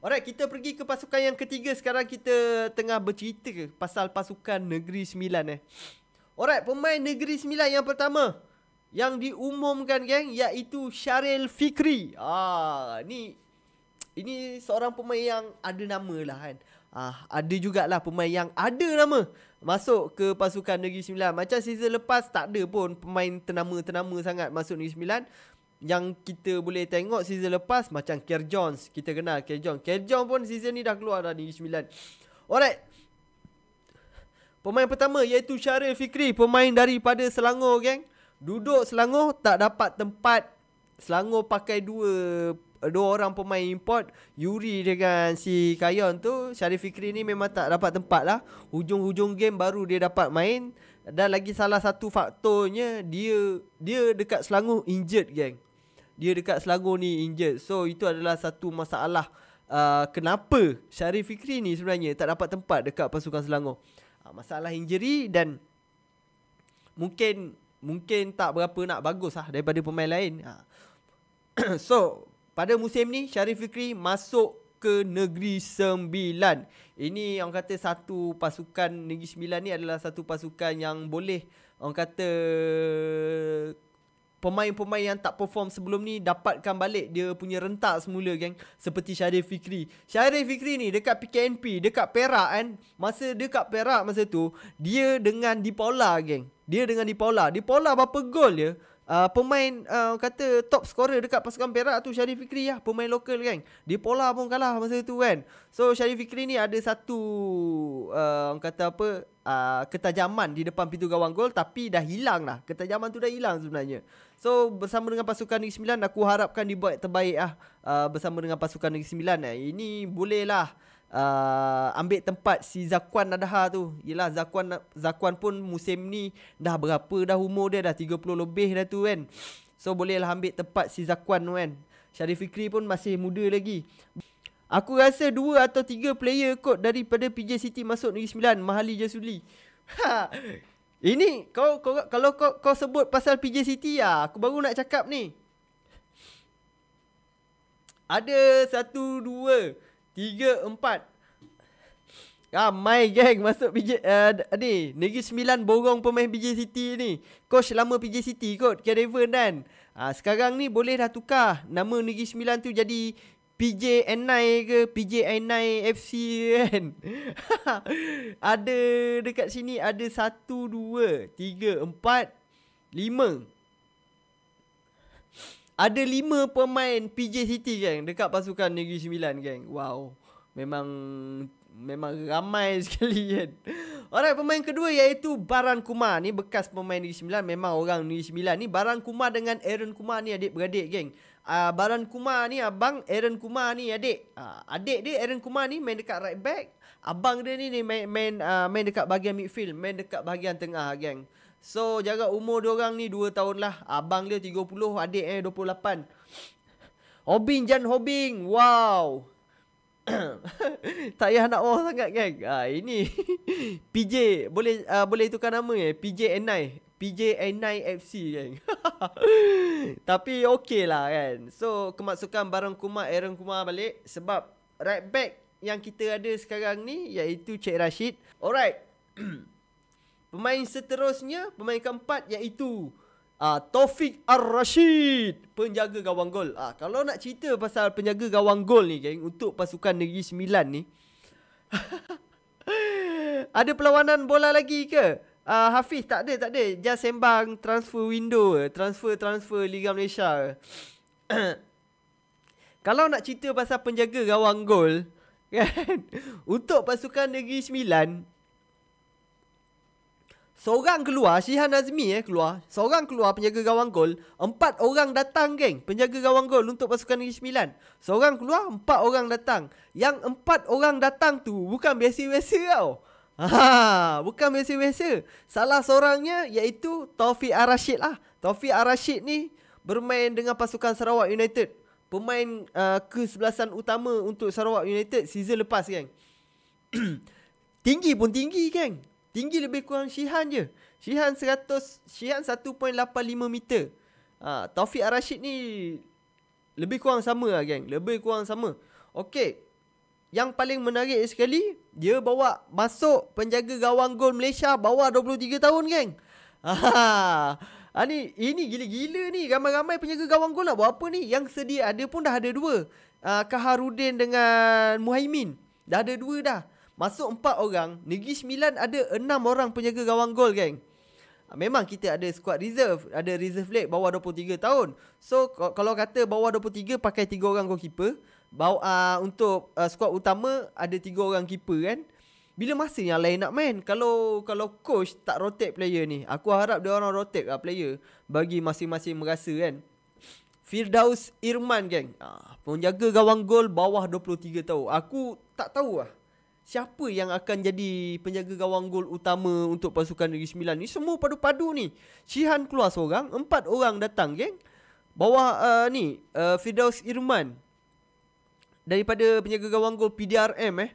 Alright, kita pergi ke pasukan yang ketiga. Sekarang kita tengah bercerita pasal pasukan Negeri Sembilan eh. Alright, pemain Negeri Sembilan yang pertama yang diumumkan geng iaitu Syaril Fikri. Ah, ni ini seorang pemain yang ada nama lah kan. Ah, ada jugalah pemain yang ada nama masuk ke pasukan Negeri Sembilan. Macam season lepas tak ada pun pemain ternama-ternama sangat masuk Negeri Sembilan yang kita boleh tengok season lepas macam Kerr Jones. Kita kenal Kerr Jones. Kerr Jones pun season ni dah keluar dah Negeri Sembilan. Alright. Pemain pertama iaitu Syaril Fikri. Pemain daripada Selangor geng. Duduk Selangor tak dapat tempat. Selangor pakai dua dua orang pemain import. Yuri dengan si Kayon tu. Syaril Fikri ni memang tak dapat tempat lah. Hujung-hujung game baru dia dapat main. Dan lagi salah satu faktornya dia dia dekat Selangor injured geng dia dekat Selangor ni injured. So itu adalah satu masalah uh, kenapa Syarif Fikri ni sebenarnya tak dapat tempat dekat pasukan Selangor. Uh, masalah injury dan mungkin mungkin tak berapa nak bagus lah daripada pemain lain. Uh. so pada musim ni Syarif Fikri masuk ke Negeri Sembilan. Ini orang kata satu pasukan Negeri Sembilan ni adalah satu pasukan yang boleh orang kata pemain-pemain yang tak perform sebelum ni dapatkan balik dia punya rentak semula geng seperti Syarif Fikri. Syarif Fikri ni dekat PKNP, dekat Perak kan. Masa dekat Perak masa tu, dia dengan Di Paula geng. Dia dengan Di Paula. Di Paula berapa gol dia? uh, pemain uh, kata top scorer dekat pasukan Perak tu Syarif Fikri lah pemain lokal kan di Pola pun kalah masa tu kan so Syarif Fikri ni ada satu uh, kata apa uh, ketajaman di depan pintu gawang gol tapi dah hilang lah ketajaman tu dah hilang sebenarnya so bersama dengan pasukan Negeri Sembilan aku harapkan dibuat terbaik lah uh, bersama dengan pasukan Negeri Sembilan eh. ini boleh lah uh, ambil tempat si Zakuan Nadaha tu. Yelah zakwan zakwan pun musim ni dah berapa dah umur dia dah 30 lebih dah tu kan. So bolehlah ambil tempat si zakwan tu kan. Syarif Fikri pun masih muda lagi. Aku rasa dua atau tiga player kot daripada PJ City masuk Negeri Sembilan. Mahali Jasuli. Ha. Ini kau, kau kalau kau, kau sebut pasal PJ City ya, aku baru nak cakap ni. Ada satu dua. Tiga, empat Ramai ah, geng masuk PJ uh, eh, Ni Negeri Sembilan borong pemain PJ City ni Coach lama PJ City kot Ken Raven kan ah, Sekarang ni boleh dah tukar Nama Negeri Sembilan tu jadi PJ N9 ke PJ N9 FC kan Ada dekat sini ada satu dua tiga empat lima. Ada lima pemain PJ City geng Dekat pasukan Negeri Sembilan geng Wow Memang Memang ramai sekali kan Alright pemain kedua iaitu Baran Kumar ni bekas pemain Negeri Sembilan Memang orang Negeri Sembilan ni Baran Kumar dengan Aaron Kumar ni adik-beradik geng uh, Baran Kumar ni abang Aaron Kumar ni adik uh, Adik dia Aaron Kumar ni main dekat right back Abang dia ni, ni main, main, uh, main dekat bahagian midfield Main dekat bahagian tengah geng So jaga umur dia orang ni 2 tahun lah. Abang dia 30, adik eh 28. Hobing Jan Hobing. Wow. tak payah nak wah sangat kan. Ha, ini PJ boleh uh, boleh tukar nama eh. PJ N9. PJ N9 FC kan. Tapi okey lah kan. So kemasukan Barang Kumar Aaron Kumar balik sebab right back yang kita ada sekarang ni iaitu Cik Rashid. Alright. Pemain seterusnya, pemain keempat iaitu uh, ah, Taufik Ar-Rashid, penjaga gawang gol. Uh, kalau nak cerita pasal penjaga gawang gol ni, geng, untuk pasukan Negeri Sembilan ni. ada perlawanan bola lagi ke? Uh, Hafiz, tak ada, tak ada. Just sembang transfer window, transfer-transfer Liga Malaysia. kalau nak cerita pasal penjaga gawang gol, kan? untuk pasukan Negeri Sembilan, Seorang keluar, Syihan Azmi eh keluar. Seorang keluar penjaga gawang gol. Empat orang datang geng. Penjaga gawang gol untuk pasukan Negeri Sembilan. Seorang keluar, empat orang datang. Yang empat orang datang tu bukan biasa-biasa tau. Ha, bukan biasa-biasa. Salah seorangnya iaitu Taufik Arashid lah. Taufik Arashid ni bermain dengan pasukan Sarawak United. Pemain uh, kesebelasan utama untuk Sarawak United season lepas geng. Tinggi pun tinggi geng Tinggi lebih kurang Shihan je. Shihan 100, Shihan 1.85 meter. Ha, Taufik Arashid ni lebih kurang sama lah geng. Lebih kurang sama. Okay. Yang paling menarik sekali, dia bawa masuk penjaga gawang gol Malaysia bawa 23 tahun gang. Ha, ini, ah, ini gila-gila ni. Ramai-ramai penjaga gawang gol nak buat apa ni? Yang sedia ada pun dah ada dua. Ha, ah, Kaharudin dengan Muhaimin. Dah ada dua dah. Masuk empat orang Negeri Sembilan ada enam orang penjaga gawang gol Gang. Ah, memang kita ada squad reserve Ada reserve leg bawah 23 tahun So kalau kata bawah 23 pakai tiga orang goalkeeper bawa, uh, Untuk uh, squad utama ada tiga orang keeper kan bila masa yang lain nak main Kalau kalau coach tak rotate player ni Aku harap dia orang rotate lah player Bagi masing-masing merasa kan Firdaus Irman Gang. ah, Penjaga gawang gol bawah 23 tahun Aku tak tahu lah siapa yang akan jadi penjaga gawang gol utama untuk pasukan Negeri Sembilan ni semua padu-padu ni Shihan keluar seorang empat orang datang geng bawah uh, ni uh, Firdaus Irman daripada penjaga gawang gol PDRM eh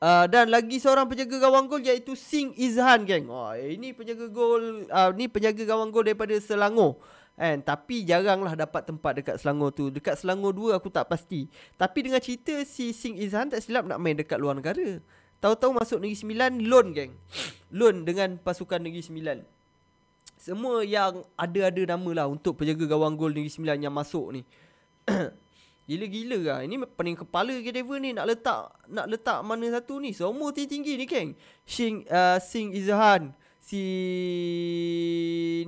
uh, dan lagi seorang penjaga gawang gol iaitu Singh Izhan geng. Oh, ini penjaga gol uh, ni penjaga gawang gol daripada Selangor kan tapi jaranglah dapat tempat dekat Selangor tu dekat Selangor 2 aku tak pasti tapi dengan cerita si Sing Izan tak silap nak main dekat luar negara tahu-tahu masuk Negeri Sembilan loan gang. loan dengan pasukan Negeri Sembilan semua yang ada-ada nama lah untuk penjaga gawang gol Negeri Sembilan yang masuk ni Gila-gila lah Ini pening kepala ke Devon ni Nak letak Nak letak mana satu ni Semua tinggi-tinggi ni keng Sing uh, Sing Izahan Si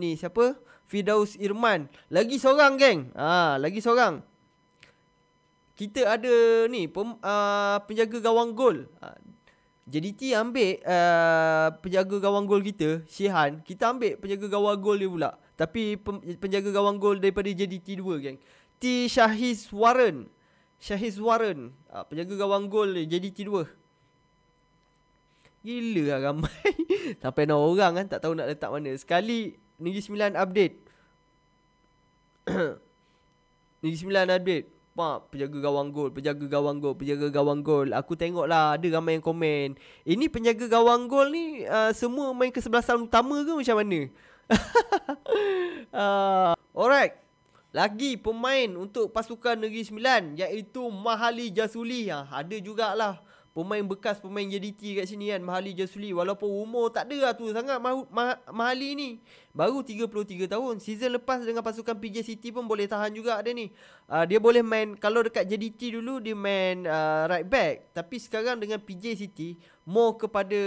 Ni siapa Fidaus Irman. Lagi seorang geng. Ah, ha, lagi seorang. Kita ada ni pem, uh, penjaga gawang gol. Ha, JDT ambil uh, penjaga gawang gol kita, Shihan. Kita ambil penjaga gawang gol dia pula. Tapi penjaga gawang gol daripada JDT 2 geng. T Shahiz Warren. Shahiz Warren. Uh, penjaga gawang gol JDT 2. Gila lah ramai Sampai nak orang kan Tak tahu nak letak mana Sekali Negeri Sembilan update Negeri Sembilan update Pak penjaga gawang gol Penjaga gawang gol Penjaga gawang gol Aku tengok lah Ada ramai yang komen Ini penjaga gawang gol ni uh, Semua main ke sebelah kesebelasan utama ke macam mana uh, Alright lagi pemain untuk pasukan Negeri Sembilan iaitu Mahali Jasuli. Ha, ada jugalah pemain bekas pemain JDT kat sini kan Mahali Jasuli walaupun umur tak ada lah tu sangat ma- ma- Mahali ni baru 33 tahun season lepas dengan pasukan PJ City pun boleh tahan juga dia ni uh, dia boleh main kalau dekat JDT dulu dia main uh, right back tapi sekarang dengan PJ City more kepada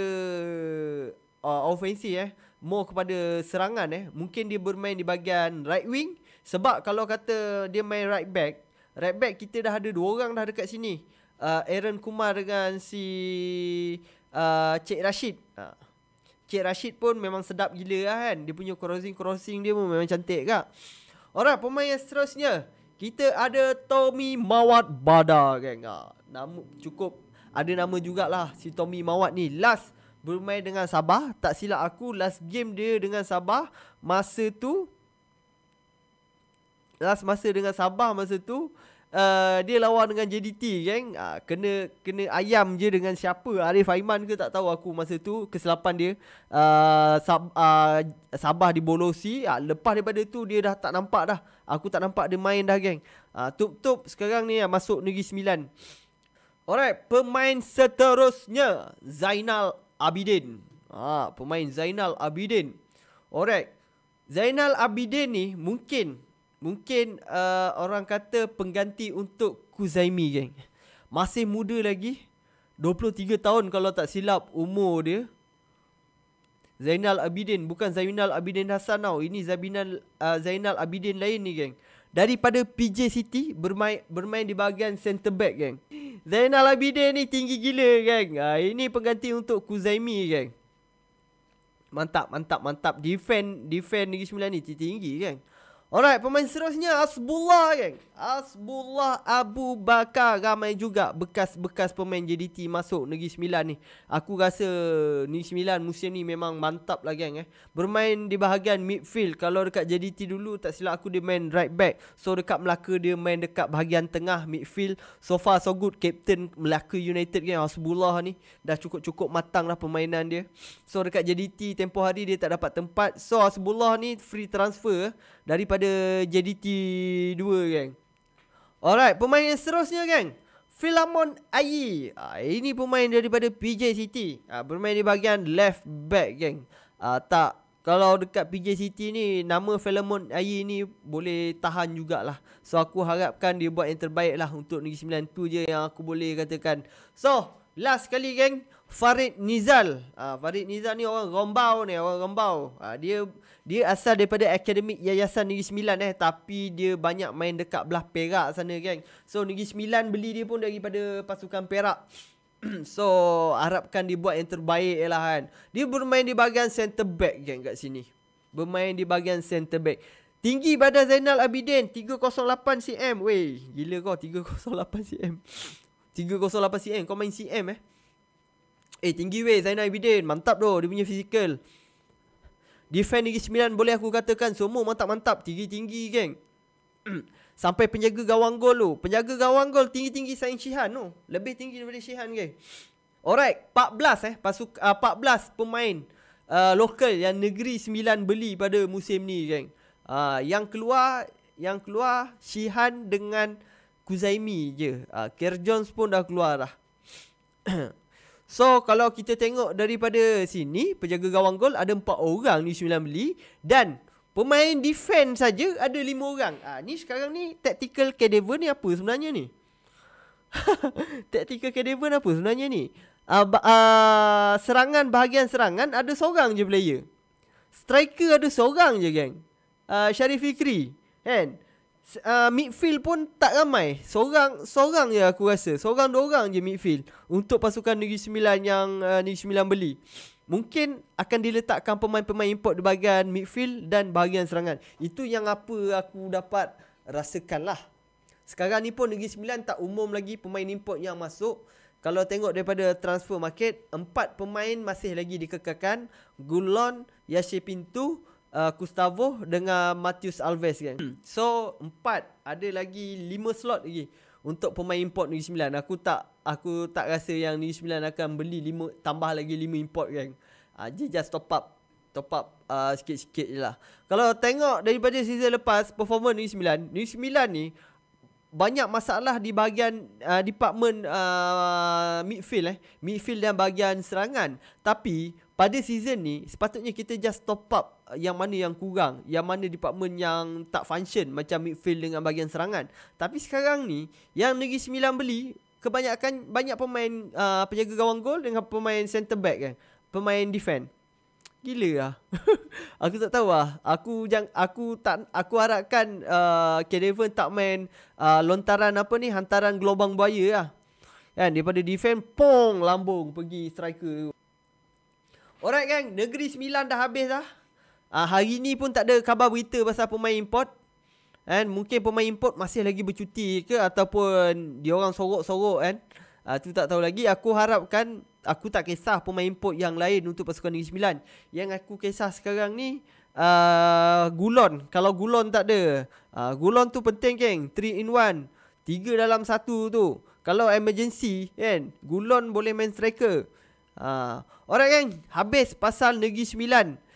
uh, offensive eh more kepada serangan eh mungkin dia bermain di bahagian right wing sebab kalau kata dia main right back right back kita dah ada dua orang dah dekat sini uh, Aaron Kumar dengan si uh, Cik Rashid. Uh. Cik Rashid pun memang sedap gila lah kan. Dia punya crossing-crossing dia pun memang cantik kak. Orang pemain yang seterusnya. Kita ada Tommy Mawat Bada geng. Ha. Nama cukup ada nama jugalah si Tommy Mawat ni. Last bermain dengan Sabah. Tak silap aku last game dia dengan Sabah. Masa tu. Last masa dengan Sabah masa tu. Uh, dia lawan dengan JDT geng. Uh, kena kena ayam je dengan siapa Arif Aiman ke tak tahu aku masa tu keselapan dia. Uh, sab, uh, Sabah dibolosi. Uh, lepas daripada tu dia dah tak nampak dah. Aku tak nampak dia main dah geng. Uh, tup tup sekarang ni uh, masuk Negeri Sembilan. Alright, pemain seterusnya Zainal Abidin. Ah, uh, pemain Zainal Abidin. Alright. Zainal Abidin ni mungkin mungkin uh, orang kata pengganti untuk Kuzaimi geng. Masih muda lagi. 23 tahun kalau tak silap umur dia. Zainal Abidin bukan Zainal Abidin Hassan tau. Ini Zainal uh, Zainal Abidin lain ni geng. Daripada PJ City bermain bermain di bahagian center back geng. Zainal Abidin ni tinggi gila geng. Uh, ini pengganti untuk Kuzaimi geng. Mantap, mantap, mantap. Defend, defend Negeri Sembilan ni tinggi kan. Alright, pemain seterusnya Asbullah geng. Asbullah Abu Bakar ramai juga bekas-bekas pemain JDT masuk Negeri Sembilan ni. Aku rasa Negeri Sembilan musim ni memang mantap lah geng eh. Bermain di bahagian midfield. Kalau dekat JDT dulu tak silap aku dia main right back. So dekat Melaka dia main dekat bahagian tengah midfield. So far so good captain Melaka United geng Asbullah ni. Dah cukup-cukup matang lah permainan dia. So dekat JDT tempoh hari dia tak dapat tempat. So Asbullah ni free transfer eh, daripada pada JDT 2 kan Alright, pemain yang seterusnya kan Philamon Ayi uh, Ini pemain daripada PJ City uh, Bermain di bahagian left back kan uh, Tak kalau dekat PJ City ni nama Felemon Ayi ni boleh tahan jugalah. So aku harapkan dia buat yang terbaik lah untuk Negeri Sembilan tu je yang aku boleh katakan. So last kali geng Farid Nizal. Uh, Farid Nizal ni orang Rombau ni, orang Rombau. Uh, ah, dia dia asal daripada Akademik Yayasan Negeri Sembilan eh tapi dia banyak main dekat belah Perak sana geng. So Negeri Sembilan beli dia pun daripada pasukan Perak. so harapkan dibuat yang terbaik lah kan. Dia bermain di bahagian center back geng kat sini. Bermain di bahagian center back. Tinggi badan Zainal Abidin 308 cm. Wey, gila kau 308 cm. 308 cm kau main cm eh. Eh tinggi wey Zainal Abidin. Mantap doh dia punya fizikal. Defend Negeri 9 boleh aku katakan semua mantap-mantap. Tinggi-tinggi geng. Sampai penjaga gawang gol tu Penjaga gawang gol tinggi-tinggi Sain Shihan tu Lebih tinggi daripada Shihan ke Alright 14 eh pasuk, uh, 14 pemain uh, Lokal yang Negeri Sembilan beli pada musim ni geng uh, Yang keluar Yang keluar Shihan dengan Kuzaimi je uh, ah, Kerr Jones pun dah keluar dah So kalau kita tengok daripada sini Penjaga gawang gol ada 4 orang ni Sembilan beli Dan Pemain defense saja ada lima orang. Ah ha, ni sekarang ni tactical cadaver ni apa sebenarnya ni? tactical cadaver apa sebenarnya ni? Ah uh, uh, serangan bahagian serangan ada seorang je player. Striker ada seorang je geng. Ah uh, Syarif Fikri kan. Uh, midfield pun tak ramai. Seorang seorang je aku rasa. Seorang dua orang je midfield untuk pasukan Negeri Sembilan yang uh, Negeri Sembilan beli mungkin akan diletakkan pemain-pemain import di bahagian midfield dan bahagian serangan. Itu yang apa aku dapat rasakan lah. Sekarang ni pun Negeri Sembilan tak umum lagi pemain import yang masuk. Kalau tengok daripada transfer market, empat pemain masih lagi dikekalkan. Gulon, Yashir Pintu, Uh, Gustavo dengan Matheus Alves kan. Hmm. So empat ada lagi lima slot lagi untuk pemain import negeri sembilan aku tak aku tak rasa yang negeri sembilan akan beli lima tambah lagi lima import kan uh, dia just top up top up uh, sikit-sikit je lah kalau tengok daripada season lepas performance negeri sembilan negeri sembilan ni banyak masalah di bahagian uh, department uh, midfield eh midfield dan bahagian serangan tapi pada season ni sepatutnya kita just top up yang mana yang kurang yang mana department yang tak function macam midfield dengan bahagian serangan tapi sekarang ni yang negeri sembilan beli kebanyakan banyak pemain uh, penjaga gawang gol dengan pemain center back kan pemain defense Gila lah Aku tak tahu lah Aku jang, aku tak Aku harapkan uh, Kedevan tak main uh, Lontaran apa ni Hantaran gelombang buaya lah Kan daripada defend Pong lambung Pergi striker Alright gang Negeri Sembilan dah habis lah. uh, Hari ni pun tak ada khabar berita Pasal pemain import And mungkin pemain import masih lagi bercuti ke ataupun diorang sorok-sorok kan. Ah uh, tu tak tahu lagi. Aku harapkan aku tak kisah pemain import yang lain untuk pasukan Negeri Sembilan. Yang aku kisah sekarang ni uh, Gulon. Kalau Gulon tak ada. Uh, Gulon tu penting geng. 3 in 1. 3 dalam 1 tu. Kalau emergency kan. Gulon boleh main striker. Uh, Alright geng. Habis pasal Negeri Sembilan.